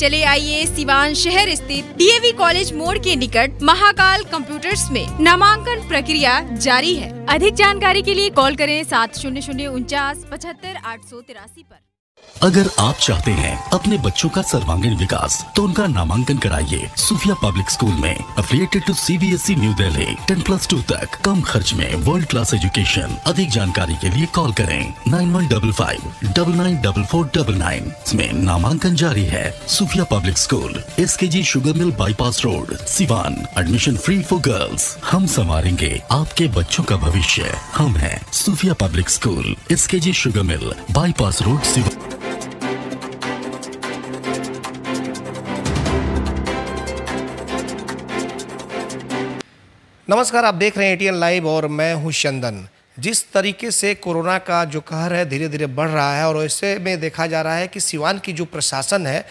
चले आइए सिवान शहर स्थित डीएवी कॉलेज मोड़ के निकट महाकाल कंप्यूटर्स में नामांकन प्रक्रिया जारी है अधिक जानकारी के लिए कॉल करें सात शून्य शून्य उनचास पचहत्तर आठ सौ तिरासी आरोप अगर आप चाहते हैं अपने बच्चों का सर्वांगीण विकास तो उनका नामांकन कराइए सूफिया पब्लिक स्कूल में affiliated to C B S E New Delhi ten plus two तक कम खर्च में वर्ल्ड क्लास एजुकेशन अधिक जानकारी के लिए कॉल करें nine one double five double nine double four double nine इसमें नामांकन जारी है Sufia public school S K G sugar mill bypass road Siwan admission free for girls हम संवारेंगे आपके बच्चों का भविष्य हम है Sufia public school S K G sugar mill bypass road Siwan नमस्कार आप देख रहे हैं एटीएन लाइव और मैं हूं चंदन जिस तरीके से कोरोना का जो कहर है धीरे धीरे बढ़ रहा है और ऐसे में देखा जा रहा है कि सिवान की जो प्रशासन है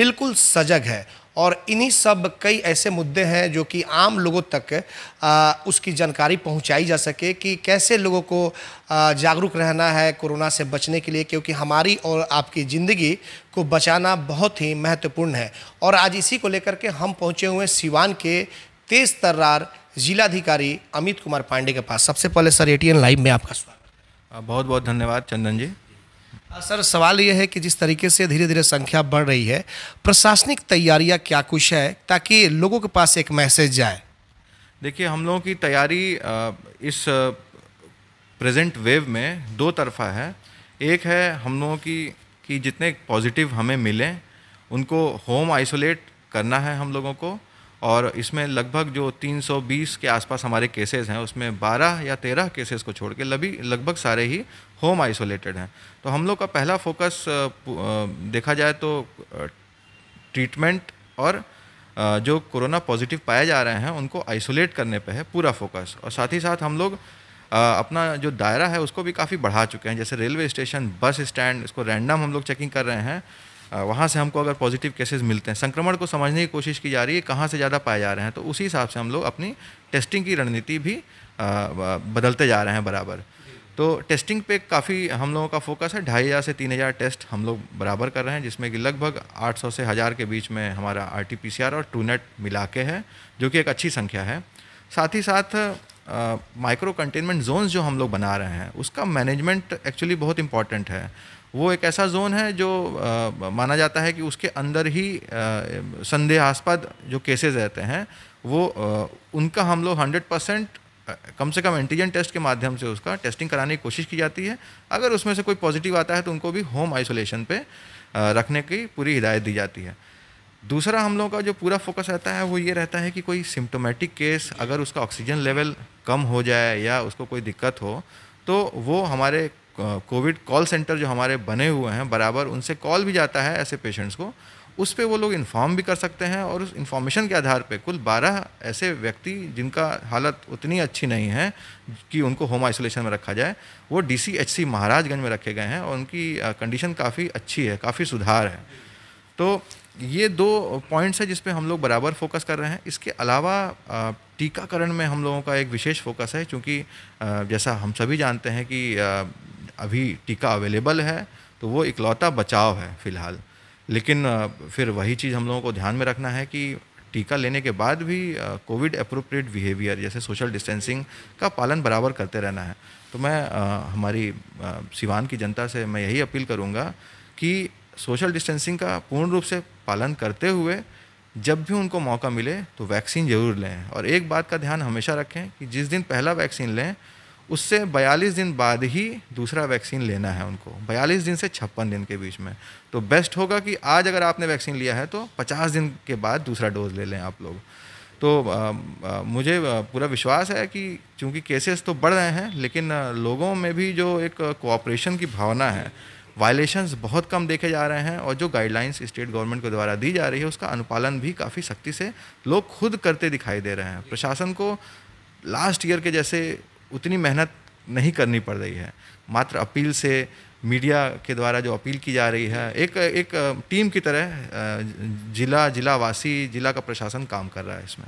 बिल्कुल सजग है और इन्हीं सब कई ऐसे मुद्दे हैं जो कि आम लोगों तक आ, उसकी जानकारी पहुंचाई जा सके कि कैसे लोगों को जागरूक रहना है कोरोना से बचने के लिए क्योंकि हमारी और आपकी ज़िंदगी को बचाना बहुत ही महत्वपूर्ण है और आज इसी को लेकर के हम पहुंचे हुए सिवान के तेज़ तर्रार जिलाधिकारी अमित कुमार पांडे के पास सबसे पहले सर ए लाइव में आपका स्वागत बहुत बहुत धन्यवाद चंदन जी सर सवाल यह है कि जिस तरीके से धीरे धीरे संख्या बढ़ रही है प्रशासनिक तैयारियां क्या कुछ है ताकि लोगों के पास एक मैसेज जाए देखिए हम लोगों की तैयारी इस प्रेजेंट वेव में दो तरफा है एक है हम लोगों की कि जितने पॉजिटिव हमें मिलें उनको होम आइसोलेट करना है हम लोगों को और इसमें लगभग जो 320 के आसपास हमारे केसेस हैं उसमें 12 या 13 केसेस को छोड़ के लभी लगभग सारे ही होम आइसोलेटेड हैं तो हम लोग का पहला फोकस देखा जाए तो ट्रीटमेंट और जो कोरोना पॉजिटिव पाए जा रहे हैं उनको आइसोलेट करने पे है पूरा फोकस और साथ ही साथ हम लोग अपना जो दायरा है उसको भी काफ़ी बढ़ा चुके हैं जैसे रेलवे स्टेशन बस स्टैंड इसको रैंडम हम लोग चेकिंग कर रहे हैं वहाँ से हमको अगर पॉजिटिव केसेस मिलते हैं संक्रमण को समझने की कोशिश की जा रही है कहाँ से ज़्यादा पाए जा रहे हैं तो उसी हिसाब से हम लोग अपनी टेस्टिंग की रणनीति भी बदलते जा रहे हैं बराबर तो टेस्टिंग पे काफ़ी हम लोगों का फोकस है ढाई हज़ार से तीन हज़ार टेस्ट हम लोग बराबर कर रहे हैं जिसमें कि लगभग आठ सौ से हज़ार के बीच में हमारा R T P C R और टू नेट मिला के है जो कि एक अच्छी संख्या है साथ ही साथ माइक्रो कंटेनमेंट जोन्स जो हम लोग बना रहे हैं उसका मैनेजमेंट एक्चुअली बहुत इंपॉर्टेंट है वो एक ऐसा जोन है जो आ, माना जाता है कि उसके अंदर ही संदेहास्पद जो केसेस रहते हैं वो आ, उनका हम लोग हंड्रेड परसेंट कम से कम एंटीजन टेस्ट के माध्यम से उसका टेस्टिंग कराने की कोशिश की जाती है अगर उसमें से कोई पॉजिटिव आता है तो उनको भी होम आइसोलेशन पे रखने की पूरी हिदायत दी जाती है दूसरा हम लोगों का जो पूरा फोकस रहता है वो ये रहता है कि कोई सिम्टोमेटिक केस अगर उसका ऑक्सीजन लेवल कम हो जाए या उसको कोई दिक्कत हो तो वो हमारे कोविड कॉल सेंटर जो हमारे बने हुए हैं बराबर उनसे कॉल भी जाता है ऐसे पेशेंट्स को उस पर वो लोग इन्फॉर्म भी कर सकते हैं और उस इन्फॉर्मेशन के आधार पे कुल 12 ऐसे व्यक्ति जिनका हालत उतनी अच्छी नहीं है कि उनको होम आइसोलेशन में रखा जाए वो डी महाराजगंज में रखे गए हैं और उनकी कंडीशन काफ़ी अच्छी है काफ़ी सुधार है तो ये दो पॉइंट्स हैं जिसपे हम लोग बराबर फोकस कर रहे हैं इसके अलावा टीकाकरण में हम लोगों का एक विशेष फोकस है क्योंकि जैसा हम सभी जानते हैं कि अभी टीका अवेलेबल है तो वो इकलौता बचाव है फ़िलहाल लेकिन फिर वही चीज़ हम लोगों को ध्यान में रखना है कि टीका लेने के बाद भी कोविड अप्रोप्रिएट बिहेवियर जैसे सोशल डिस्टेंसिंग का पालन बराबर करते रहना है तो मैं आ, हमारी आ, सिवान की जनता से मैं यही अपील करूँगा कि सोशल डिस्टेंसिंग का पूर्ण रूप से पालन करते हुए जब भी उनको मौका मिले तो वैक्सीन ज़रूर लें और एक बात का ध्यान हमेशा रखें कि जिस दिन पहला वैक्सीन लें उससे 42 दिन बाद ही दूसरा वैक्सीन लेना है उनको 42 दिन से छप्पन दिन के बीच में तो बेस्ट होगा कि आज अगर आपने वैक्सीन लिया है तो 50 दिन के बाद दूसरा डोज ले लें आप लोग तो आ, आ, मुझे पूरा विश्वास है कि चूंकि केसेस तो बढ़ रहे हैं लेकिन लोगों में भी जो एक कोऑपरेशन की भावना है वायलेशंस बहुत कम देखे जा रहे हैं और जो गाइडलाइंस स्टेट गवर्नमेंट के द्वारा दी जा रही है उसका अनुपालन भी काफ़ी सख्ती से लोग खुद करते दिखाई दे रहे हैं प्रशासन को लास्ट ईयर के जैसे उतनी मेहनत नहीं करनी पड़ रही है मात्र अपील से मीडिया के द्वारा जो अपील की जा रही है एक एक टीम की तरह जिला जिलावासी जिला का प्रशासन काम कर रहा है इसमें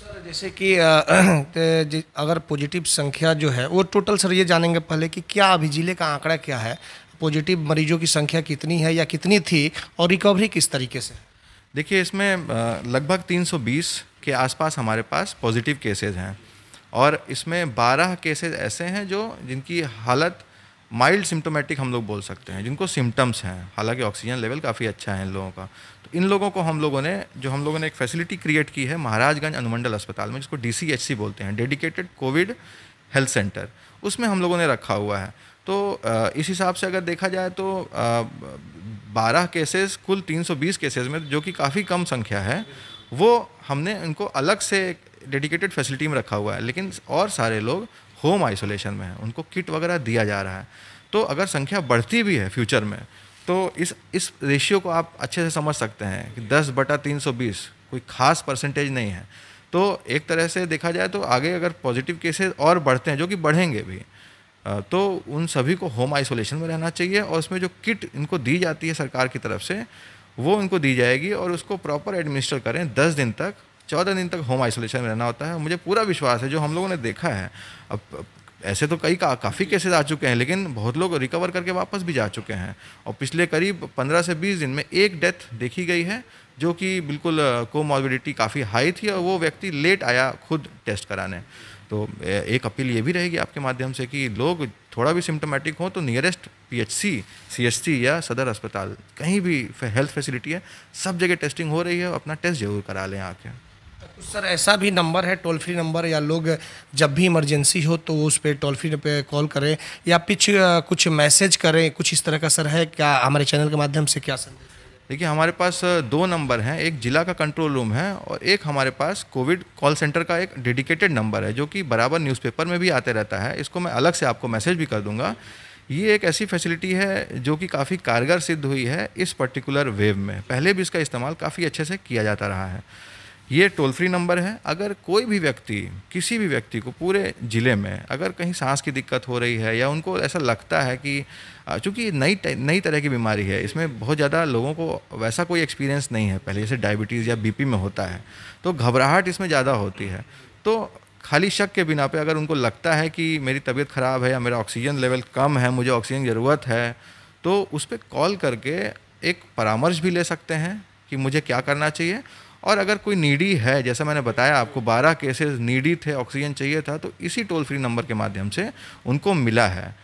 सर जैसे कि अगर पॉजिटिव संख्या जो है वो टोटल सर ये जानेंगे पहले कि क्या अभी ज़िले का आंकड़ा क्या है पॉजिटिव मरीजों की संख्या कितनी है या कितनी थी और रिकवरी किस तरीके से देखिए इसमें लगभग 320 के आसपास हमारे पास पॉजिटिव केसेज हैं और इसमें 12 केसेस ऐसे हैं जो जिनकी हालत माइल्ड सिम्टोमेटिक हम लोग बोल सकते हैं जिनको सिम्टम्स हैं हालांकि ऑक्सीजन लेवल काफ़ी अच्छा है इन लोगों का तो इन लोगों को हम लोगों ने जो हम लोगों ने एक फैसिलिटी क्रिएट की है महाराजगंज अनुमंडल अस्पताल में जिसको डी बोलते हैं डेडिकेटेड कोविड हेल्थ सेंटर उसमें हम लोगों ने रखा हुआ है तो इस हिसाब से अगर देखा जाए तो 12 केसेस कुल 320 केसेस में जो कि काफ़ी कम संख्या है वो हमने इनको अलग से डेडिकेटेड फैसिलिटी में रखा हुआ है लेकिन और सारे लोग होम आइसोलेशन में हैं उनको किट वगैरह दिया जा रहा है तो अगर संख्या बढ़ती भी है फ्यूचर में तो इस इस रेशियो को आप अच्छे से समझ सकते हैं कि दस बटा तीन सौ बीस कोई खास परसेंटेज नहीं है तो एक तरह से देखा जाए तो आगे अगर पॉजिटिव केसेस और बढ़ते हैं जो कि बढ़ेंगे भी तो उन सभी को होम आइसोलेशन में रहना चाहिए और उसमें जो किट इनको दी जाती है सरकार की तरफ से वो इनको दी जाएगी और उसको प्रॉपर एडमिनिस्टर करें दस दिन तक चौदह दिन तक होम आइसोलेशन में रहना होता है मुझे पूरा विश्वास है जो हम लोगों ने देखा है अब ऐसे तो कई का, काफ़ी केसेज आ चुके हैं लेकिन बहुत लोग रिकवर करके वापस भी जा चुके हैं और पिछले करीब पंद्रह से बीस दिन में एक डेथ देखी गई है जो कि बिल्कुल कोमॉर्बिडिटी काफ़ी हाई थी और वो व्यक्ति लेट आया खुद टेस्ट कराने तो एक अपील ये भी रहेगी आपके माध्यम से कि लोग थोड़ा भी सिम्टोमेटिक हो तो नियरेस्ट पीएचसी सीएचसी या सदर अस्पताल कहीं भी हेल्थ फैसिलिटी है सब जगह टेस्टिंग हो रही है अपना टेस्ट जरूर करा लें आके सर ऐसा भी नंबर है टोल फ्री नंबर या लोग जब भी इमरजेंसी हो तो उस पर टोल फ्री पे कॉल करें या पिछ कुछ मैसेज करें कुछ इस तरह का सर है क्या हमारे चैनल के माध्यम से क्या सर देखिए हमारे पास दो नंबर हैं एक ज़िला का कंट्रोल रूम है और एक हमारे पास कोविड कॉल सेंटर का एक डेडिकेटेड नंबर है जो कि बराबर न्यूज़पेपर में भी आते रहता है इसको मैं अलग से आपको मैसेज भी कर दूंगा ये एक ऐसी फैसिलिटी है जो कि काफ़ी कारगर सिद्ध हुई है इस पर्टिकुलर वेव में पहले भी इसका इस्तेमाल काफ़ी अच्छे से किया जाता रहा है ये टोल फ्री नंबर है अगर कोई भी व्यक्ति किसी भी व्यक्ति को पूरे ज़िले में अगर कहीं सांस की दिक्कत हो रही है या उनको ऐसा लगता है कि चूँकि नई नई तरह की बीमारी है इसमें बहुत ज़्यादा लोगों को वैसा कोई एक्सपीरियंस नहीं है पहले जैसे डायबिटीज़ या बीपी में होता है तो घबराहट इसमें ज़्यादा होती है तो खाली शक के बिना पे अगर उनको लगता है कि मेरी तबीयत ख़राब है या मेरा ऑक्सीजन लेवल कम है मुझे ऑक्सीजन की ज़रूरत है तो उस पर कॉल करके एक परामर्श भी ले सकते हैं कि मुझे क्या करना चाहिए और अगर कोई नीडी है जैसा मैंने बताया आपको 12 केसेस नीडी थे ऑक्सीजन चाहिए था तो इसी टोल फ्री नंबर के माध्यम से उनको मिला है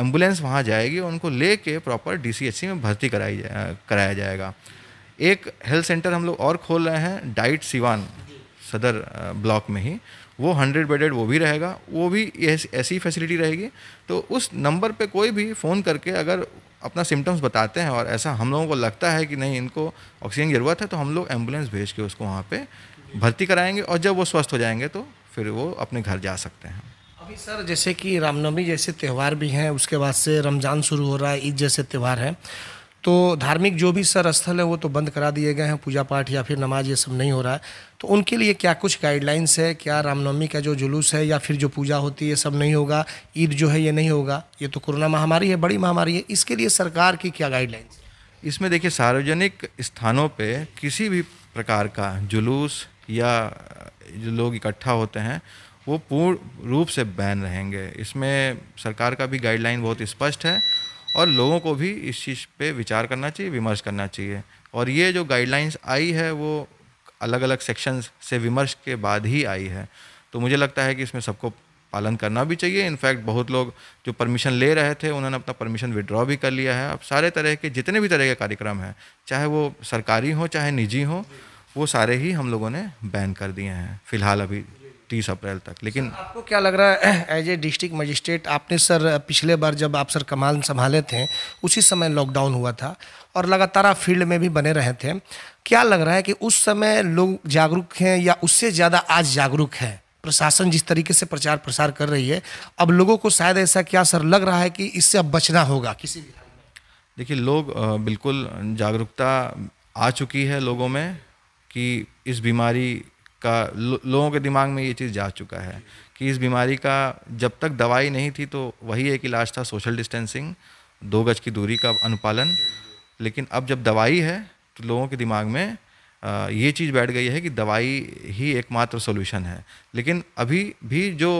एम्बुलेंस वहाँ जाएगी उनको ले के प्रॉपर डी में भर्ती कराई जा, कराया जाएगा एक हेल्थ सेंटर हम लोग और खोल रहे हैं डाइट सिवान सदर ब्लॉक में ही वो हंड्रेड बेडेड वो भी रहेगा वो भी ऐसी फैसिलिटी रहेगी तो उस नंबर पे कोई भी फ़ोन करके अगर अपना सिम्टम्स बताते हैं और ऐसा हम लोगों को लगता है कि नहीं इनको ऑक्सीजन की ज़रूरत है तो हम लोग एम्बुलेंस भेज के उसको वहाँ पे भर्ती कराएंगे और जब वो स्वस्थ हो जाएंगे तो फिर वो अपने घर जा सकते हैं अभी सर जैसे कि रामनवमी जैसे त्यौहार भी हैं उसके बाद से रमज़ान शुरू हो रहा है ईद जैसे त्यौहार हैं तो धार्मिक जो भी सर स्थल है वो तो बंद करा दिए गए हैं पूजा पाठ या फिर नमाज ये सब नहीं हो रहा है तो उनके लिए क्या कुछ गाइडलाइंस है क्या रामनवमी का जो जुलूस है या फिर जो पूजा होती है ये सब नहीं होगा ईद जो है ये नहीं होगा ये तो कोरोना महामारी है बड़ी महामारी है इसके लिए सरकार की क्या गाइडलाइंस इसमें देखिए सार्वजनिक स्थानों पर किसी भी प्रकार का जुलूस या जो लोग इकट्ठा होते हैं वो पूर्ण रूप से बैन रहेंगे इसमें सरकार का भी गाइडलाइन बहुत स्पष्ट है और लोगों को भी इस चीज़ पे विचार करना चाहिए विमर्श करना चाहिए और ये जो गाइडलाइंस आई है वो अलग अलग सेक्शंस से विमर्श के बाद ही आई है तो मुझे लगता है कि इसमें सबको पालन करना भी चाहिए इनफैक्ट बहुत लोग जो परमिशन ले रहे थे उन्होंने अपना परमिशन विड्रॉ भी कर लिया है अब सारे तरह के जितने भी तरह के कार्यक्रम हैं चाहे वो सरकारी हों चाहे निजी हों वो सारे ही हम लोगों ने बैन कर दिए हैं फिलहाल अभी तीस अप्रैल तक लेकिन आपको क्या लग रहा है एज ए डिस्ट्रिक्ट मजिस्ट्रेट आपने सर पिछले बार जब आप सर कमाल संभाले थे उसी समय लॉकडाउन हुआ था और लगातार आप फील्ड में भी बने रहे थे क्या लग रहा है कि उस समय लोग जागरूक हैं या उससे ज़्यादा आज जागरूक हैं प्रशासन जिस तरीके से प्रचार प्रसार कर रही है अब लोगों को शायद ऐसा क्या सर लग रहा है कि इससे अब बचना होगा किसी भी देखिए लोग बिल्कुल जागरूकता आ चुकी है लोगों में कि इस बीमारी का लो, लोगों के दिमाग में ये चीज़ जा चुका है कि इस बीमारी का जब तक दवाई नहीं थी तो वही एक इलाज था सोशल डिस्टेंसिंग दो गज की दूरी का अनुपालन लेकिन अब जब दवाई है तो लोगों के दिमाग में ये चीज़ बैठ गई है कि दवाई ही एकमात्र सोल्यूशन है लेकिन अभी भी जो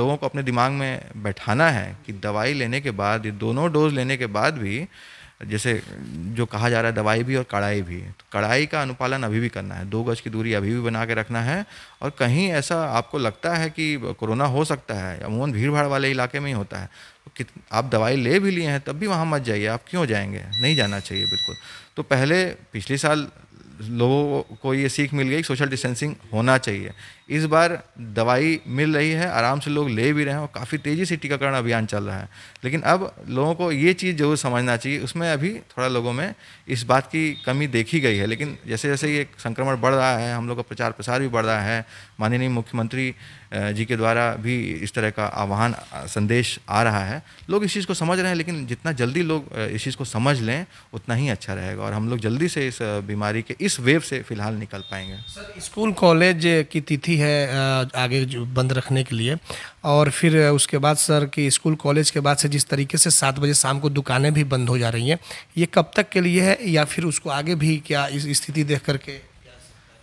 लोगों को अपने दिमाग में बैठाना है कि दवाई लेने के बाद ये दोनों डोज लेने के बाद भी जैसे जो कहा जा रहा है दवाई भी और कड़ाई भी तो कड़ाई का अनुपालन अभी भी करना है दो गज की दूरी अभी भी बना के रखना है और कहीं ऐसा आपको लगता है कि कोरोना हो सकता है अमूमन भीड़ भाड़ वाले इलाके में ही होता है तो आप दवाई ले भी लिए हैं तब भी वहाँ मत जाइए आप क्यों जाएंगे नहीं जाना चाहिए बिल्कुल तो पहले पिछले साल लोगों को ये सीख मिल गई सोशल डिस्टेंसिंग होना चाहिए इस बार दवाई मिल रही है आराम से लोग ले भी रहे हैं और काफ़ी तेज़ी से टीकाकरण अभियान चल रहा है लेकिन अब लोगों को ये चीज़ जरूर समझना चाहिए उसमें अभी थोड़ा लोगों में इस बात की कमी देखी गई है लेकिन जैसे जैसे ये संक्रमण बढ़ रहा है हम लोग का प्रचार प्रसार भी बढ़ रहा है माननीय मुख्यमंत्री जी के द्वारा भी इस तरह का आह्वान संदेश आ रहा है लोग इस चीज़ को समझ रहे हैं लेकिन जितना जल्दी लोग इस चीज़ को समझ लें उतना ही अच्छा रहेगा और हम लोग जल्दी से इस बीमारी के इस वेव से फिलहाल निकल पाएंगे सर स्कूल कॉलेज की तिथि भी है आगे बंद रखने के लिए और फिर उसके बाद सर कि स्कूल कॉलेज के बाद से जिस तरीके से सात बजे शाम को दुकानें भी बंद हो जा रही हैं ये कब तक के लिए है या फिर उसको आगे भी क्या इस स्थिति देख करके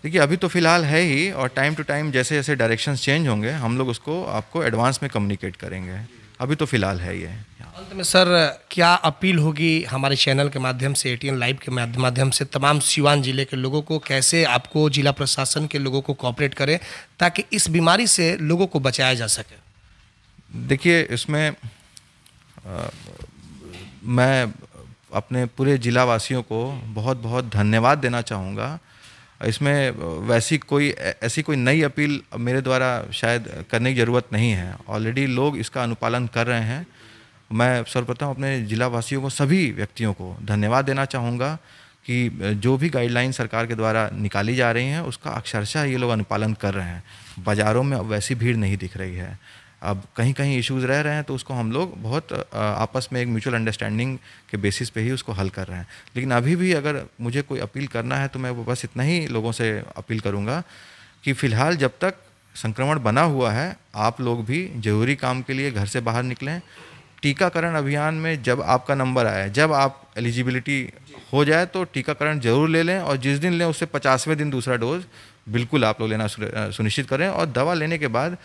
देखिए अभी तो फ़िलहाल है ही और टाइम टू टाइम जैसे जैसे डायरेक्शंस चेंज होंगे हम लोग उसको आपको एडवांस में कम्युनिकेट करेंगे अभी तो फिलहाल है ये अंत तो में सर क्या अपील होगी हमारे चैनल के माध्यम से एटीएन लाइव के माध्यम से तमाम सीवान जिले के लोगों को कैसे आपको जिला प्रशासन के लोगों को कॉपरेट करें ताकि इस बीमारी से लोगों को बचाया जा सके देखिए इसमें आ, मैं अपने पूरे जिला वासियों को बहुत बहुत धन्यवाद देना चाहूँगा इसमें वैसी कोई ऐसी कोई नई अपील मेरे द्वारा शायद करने की ज़रूरत नहीं है ऑलरेडी लोग इसका अनुपालन कर रहे हैं मैं सर्वप्रथम अपने जिला वासियों को सभी व्यक्तियों को धन्यवाद देना चाहूँगा कि जो भी गाइडलाइन सरकार के द्वारा निकाली जा रही हैं उसका अक्षरशः ये लोग अनुपालन कर रहे हैं बाज़ारों में अब वैसी भीड़ नहीं दिख रही है अब कहीं कहीं इश्यूज रह रहे हैं तो उसको हम लोग बहुत आपस में एक म्यूचुअल अंडरस्टैंडिंग के बेसिस पे ही उसको हल कर रहे हैं लेकिन अभी भी अगर मुझे कोई अपील करना है तो मैं बस इतना ही लोगों से अपील करूँगा कि फ़िलहाल जब तक संक्रमण बना हुआ है आप लोग भी जरूरी काम के लिए घर से बाहर निकलें टीकाकरण अभियान में जब आपका नंबर आए जब आप एलिजिबिलिटी हो जाए तो टीकाकरण जरूर ले लें और जिस दिन लें उससे पचासवें दिन दूसरा डोज बिल्कुल आप लोग लेना सुनिश्चित करें और दवा लेने के बाद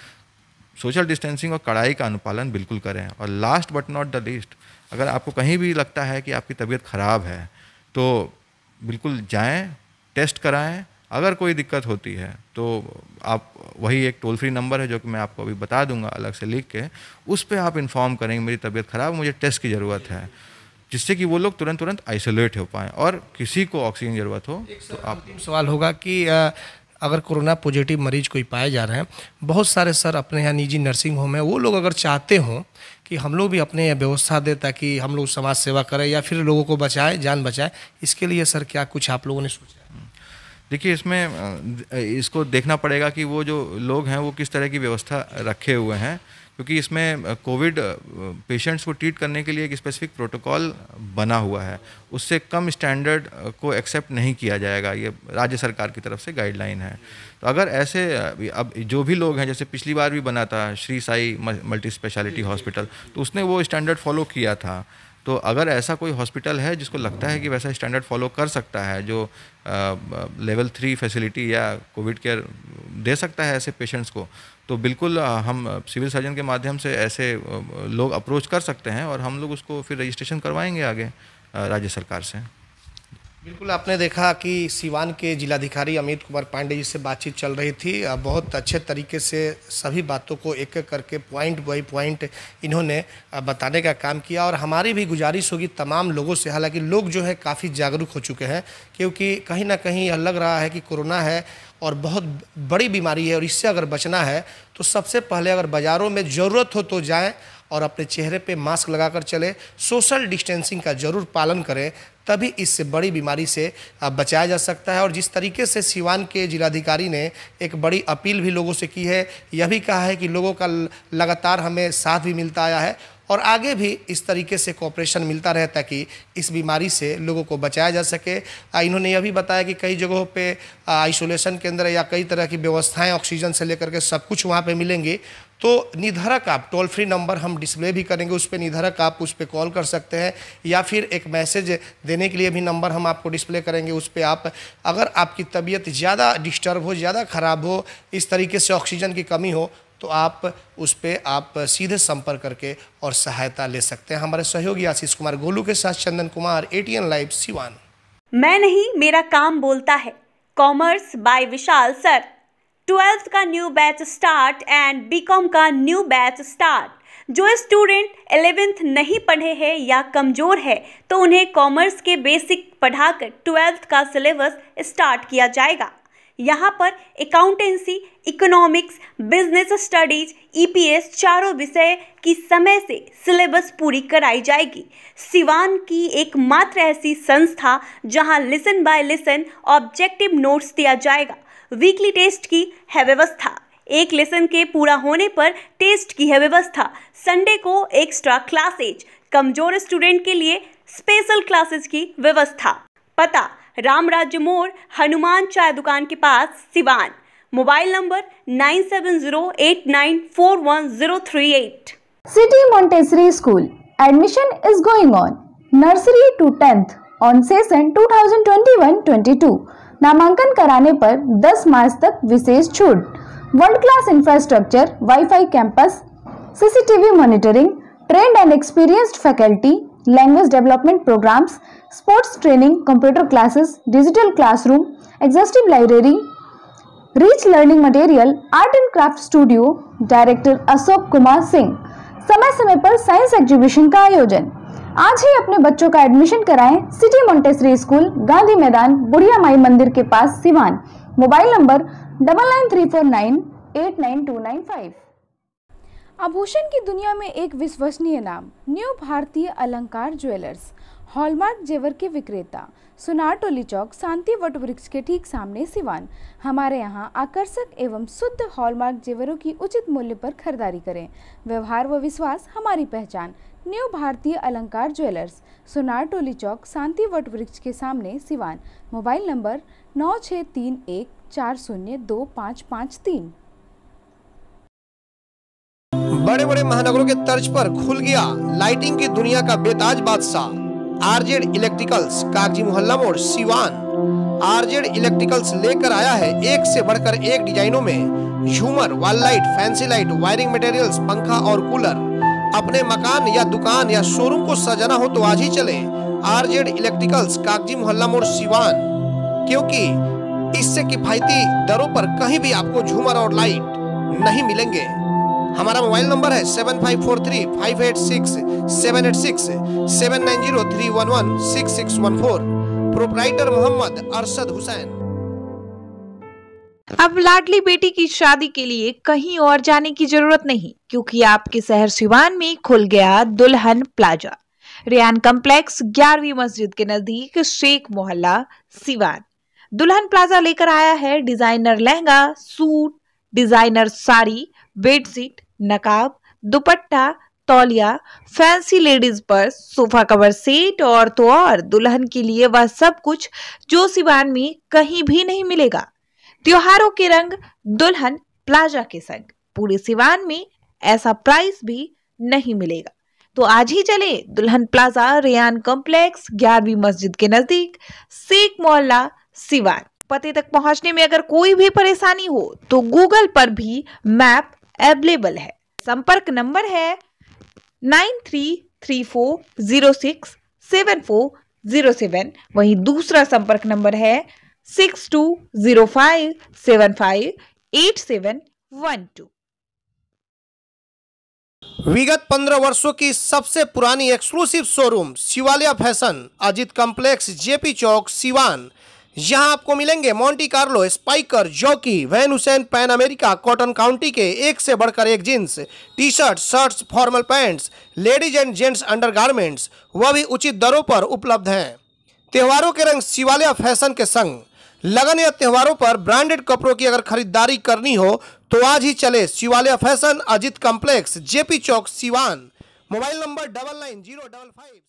सोशल डिस्टेंसिंग और कड़ाई का अनुपालन बिल्कुल करें और last but not the least अगर आपको कहीं भी लगता है कि आपकी तबीयत ख़राब है तो बिल्कुल जाएं टेस्ट कराएं अगर कोई दिक्कत होती है तो आप वही एक टोल फ्री नंबर है जो कि मैं आपको अभी बता दूंगा अलग से लिख के उस पर आप इन्फॉर्म करेंगे मेरी तबीयत ख़राब मुझे टेस्ट की ज़रूरत है जिससे कि वो लोग तुरंत तुरंत आइसोलेट हो पाएँ और किसी को ऑक्सीजन ज़रूरत हो तो आप सवाल होगा कि अगर कोरोना पॉजिटिव मरीज कोई पाए जा रहे हैं बहुत सारे सर अपने यहाँ निजी नर्सिंग होम है वो लोग अगर चाहते हों कि हम लोग भी अपने व्यवस्था दें ताकि हम लोग समाज सेवा करें या फिर लोगों को बचाए जान बचाए इसके लिए सर क्या कुछ आप लोगों ने सोचा देखिए इसमें इसको देखना पड़ेगा कि वो जो लोग हैं वो किस तरह की व्यवस्था रखे हुए हैं क्योंकि इसमें कोविड पेशेंट्स को ट्रीट करने के लिए एक स्पेसिफिक प्रोटोकॉल बना हुआ है उससे कम स्टैंडर्ड को एक्सेप्ट नहीं किया जाएगा ये राज्य सरकार की तरफ से गाइडलाइन है तो अगर ऐसे अब जो भी लोग हैं जैसे पिछली बार भी बना था Shri Sai multi speciality hospital तो उसने वो स्टैंडर्ड फॉलो किया था तो अगर ऐसा कोई हॉस्पिटल है जिसको लगता है कि वैसा स्टैंडर्ड फॉलो कर सकता है जो लेवल थ्री फैसिलिटी या कोविड केयर दे सकता है ऐसे पेशेंट्स को तो बिल्कुल हम सिविल सर्जन के माध्यम से ऐसे लोग अप्रोच कर सकते हैं और हम लोग उसको फिर रजिस्ट्रेशन करवाएंगे आगे राज्य सरकार से बिल्कुल आपने देखा कि सिवान के जिलाधिकारी अमित कुमार पांडे जी से बातचीत चल रही थी बहुत अच्छे तरीके से सभी बातों को एक एक करके पॉइंट बाई पॉइंट इन्होंने बताने का काम किया और हमारी भी गुजारिश होगी तमाम लोगों से हालांकि लोग जो है काफ़ी जागरूक हो चुके हैं क्योंकि कहीं ना कहीं यह लग रहा है कि कोरोना है और बहुत बड़ी बीमारी है और इससे अगर बचना है तो सबसे पहले अगर बाज़ारों में ज़रूरत हो तो जाएँ और अपने चेहरे पे मास्क लगाकर चले सोशल डिस्टेंसिंग का जरूर पालन करें तभी इससे बड़ी बीमारी से बचाया जा सकता है और जिस तरीके से सिवान के जिलाधिकारी ने एक बड़ी अपील भी लोगों से की है यह भी कहा है कि लोगों का लगातार हमें साथ भी मिलता आया है और आगे भी इस तरीके से कोऑपरेशन मिलता रहे ताकि इस बीमारी से लोगों को बचाया जा सके इन्होंने यह भी बताया कि कई जगहों पे आइसोलेशन केंद्र या कई तरह की व्यवस्थाएं ऑक्सीजन से लेकर के सब कुछ वहाँ पे मिलेंगी तो निधरक आप टोल फ्री नंबर हम डिस्प्ले भी करेंगे उस पर निधरक आप उस पर कॉल कर सकते हैं या फिर एक मैसेज देने के लिए भी नंबर हम आपको डिस्प्ले करेंगे उस पर आप अगर आपकी तबीयत ज़्यादा डिस्टर्ब हो ज़्यादा ख़राब हो इस तरीके से ऑक्सीजन की कमी हो तो आप उस पर आप सीधे संपर्क करके और सहायता ले सकते हैं हमारे सहयोगी आशीष कुमार गोलू के साथ चंदन कुमार एन लाइव सिवान मैं नहीं मेरा काम बोलता है commerce by Vishal sir twelfth का new batch start and BCom का न्यू बैच स्टार्ट जो स्टूडेंट एलेवेंथ नहीं पढ़े हैं या कमज़ोर है तो उन्हें कॉमर्स के बेसिक पढ़ाकर ट्वेल्थ का सिलेबस स्टार्ट किया जाएगा यहाँ पर accountancy economics business studies EPS चारों विषय की समय से सिलेबस पूरी कराई जाएगी सिवान की एकमात्र ऐसी संस्था जहाँ lesson by lesson objective notes दिया जाएगा वीकली टेस्ट की है व्यवस्था एक लेसन के पूरा होने पर टेस्ट की है व्यवस्था संडे को एक्स्ट्रा क्लासेज कमजोर स्टूडेंट के लिए स्पेशल क्लासेज की व्यवस्था पता राम राज्य मोर हनुमान चाय दुकान के पास Siwan mobile number nine seven zero eight nine four one zero three eight city Montessori school admission is going on nursery to tenth twenty one twenty two नामांकन कराने पर 10 मार्च तक विशेष छूट world class infrastructure WiFi campus CCTV monitoring trained and experienced faculty language development programmes sports training computer classes digital classroom extensive library rich learning material art and craft studio director Ashok Kumar Singh समय समय पर साइंस एग्जीबिशन का आयोजन आज ही अपने बच्चों का admission कराएं सिटी मोन्टेसरी स्कूल गांधी मैदान बुढ़िया माई मंदिर के पास Siwan mobile number double nine three four nine eight nine two nine five आभूषण की दुनिया में एक विश्वसनीय नाम न्यू भारतीय अलंकार ज्वेलर्स हॉलमार्क जेवर के विक्रेता सुनार टोली चौक शांति वृक्ष के ठीक सामने सिवान हमारे यहाँ आकर्षक एवं शुद्ध हॉलमार्क जेवरों की उचित मूल्य पर खरीदारी करें व्यवहार व विश्वास हमारी पहचान न्यू भारतीय अलंकार jewellers Sonar Toli Chowk Shanti what वृक्ष के सामने सिवान मोबाइल नंबर नौ छः तीन एक चार शून्य दो पाँच पाँच तीन बड़े बड़े महानगरों के तर्ज पर खुल गया लाइटिंग की दुनिया का बेताज बादशाह आरजेड इलेक्ट्रिकल्स कागजी मोहल्ला मोड़ सिवान आरजेड इलेक्ट्रिकल्स लेकर आया है एक से बढ़कर एक डिजाइनों में झूमर wall light fancy light wiring materials पंखा और कूलर अपने मकान या दुकान या शोरूम को सजाना हो तो आज ही चले आरजेड इलेक्ट्रिकल्स कागजी मोहल्ला मोड़ सिवान क्योंकि इससे किफायती दरों पर कहीं भी आपको झूमर और लाइट नहीं मिलेंगे हमारा मोबाइल नंबर है seven five four three five eight six seven eight six seven nine zero three one one six six one four proprietor Mohammad Arshad Hussain अब लाडली बेटी की शादी के लिए कहीं और जाने की जरूरत नहीं क्योंकि आपके शहर सिवान में खुल गया दुल्हन प्लाजा रियान कॉम्प्लेक्स ग्यारहवीं मस्जिद के नजदीक शेख मोहल्ला सिवान दुल्हन प्लाजा लेकर आया है designer lehenga suit designer sari bedsheet नकाब दुपट्टा तौलिया fancy ladies purse sofa cover set और तो और दुल्हन के लिए वह सब कुछ जो सिवान में कहीं भी नहीं मिलेगा त्योहारों के रंग दुल्हन प्लाजा के संग पूरे सिवान में ऐसा प्राइस भी नहीं मिलेगा तो आज ही चले दुल्हन प्लाजा रेयान कॉम्प्लेक्स ग्यारहवीं मस्जिद के नजदीक शेख मोहल्ला सिवान पते तक पहुंचने में अगर कोई भी परेशानी हो तो गूगल पर भी मैप अवेलेबल है संपर्क नंबर है nine three three four zero six seven four zero seven वहीं दूसरा संपर्क नंबर है six two zero five seven five eight seven one two विगत पंद्रह वर्षों की सबसे पुरानी exclusive showroom Shivalaya fashion Ajit complex JP Chowk Siwan यहां आपको मिलेंगे Monte Carlo Spykar Jockey Van Heusen Pan America Cotton County के एक से बढ़कर एक jeans T shirt shirts formal pants ladies and gents under garments वह भी उचित दरों पर उपलब्ध हैं त्योहारों के रंग शिवालिया फैशन के संग लगन या त्योहारों पर ब्रांडेड कपड़ों की अगर खरीदारी करनी हो तो आज ही चले Shivalaya fashion Ajit complex JP Chowk Siwan mobile number double nine zero double five